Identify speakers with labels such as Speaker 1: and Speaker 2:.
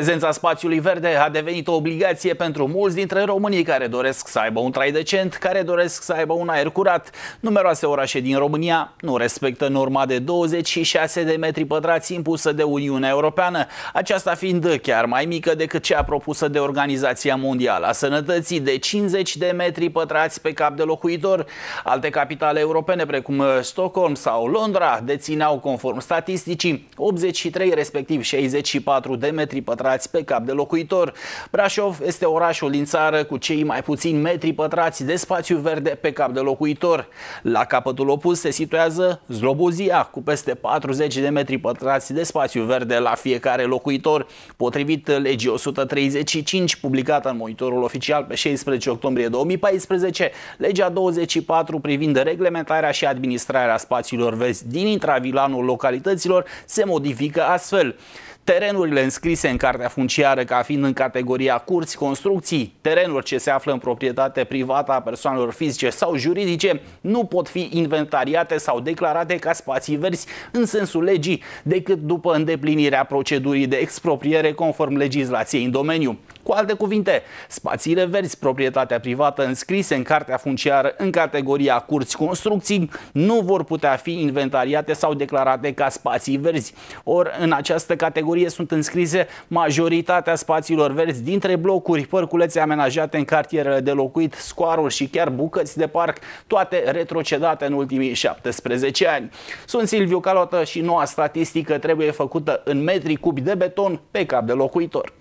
Speaker 1: Prezența spațiului verde a devenit o obligație pentru mulți dintre românii care doresc să aibă un trai decent, care doresc să aibă un aer curat. Numeroase orașe din România nu respectă norma de 26 de metri pătrați impusă de Uniunea Europeană, aceasta fiind chiar mai mică decât cea propusă de Organizația Mondială a Sănătății de 50 de metri pătrați pe cap de locuitor. Alte capitale europene, precum uh, Stockholm sau Londra, dețineau, conform statisticii, 83 respectiv 64 de metri pătrați pătrați pe cap de locuitor. Brașov este orașul din țară cu cei mai puțini metri pătrați de spațiu verde pe cap de locuitor. La capătul opus se situează Zlobozia, cu peste 40 de metri pătrați de spațiu verde la fiecare locuitor, potrivit legii 135 publicată în monitorul oficial pe 16 octombrie 2014, legea 24 privind reglementarea și administrarea spațiilor verzi din intravilanul localităților se modifică astfel terenurile înscrise în cartea funciară ca fiind în categoria curți, construcții, terenuri ce se află în proprietate privată a persoanelor fizice sau juridice nu pot fi inventariate sau declarate ca spații verzi în sensul legii decât după îndeplinirea procedurii de expropriere conform legislației în domeniu. Cu alte cuvinte, spațiile verzi, proprietatea privată înscrise în cartea funciară în categoria curți construcții, nu vor putea fi inventariate sau declarate ca spații verzi. Ori în această categorie sunt înscrise majoritatea spațiilor verzi dintre blocuri, părculețe amenajate în cartierele de locuit, scoaruri și chiar bucăți de parc, toate retrocedate în ultimii 17 ani. Sunt Silviu Calotă și noua statistică trebuie făcută în metri cubi de beton pe cap de locuitor.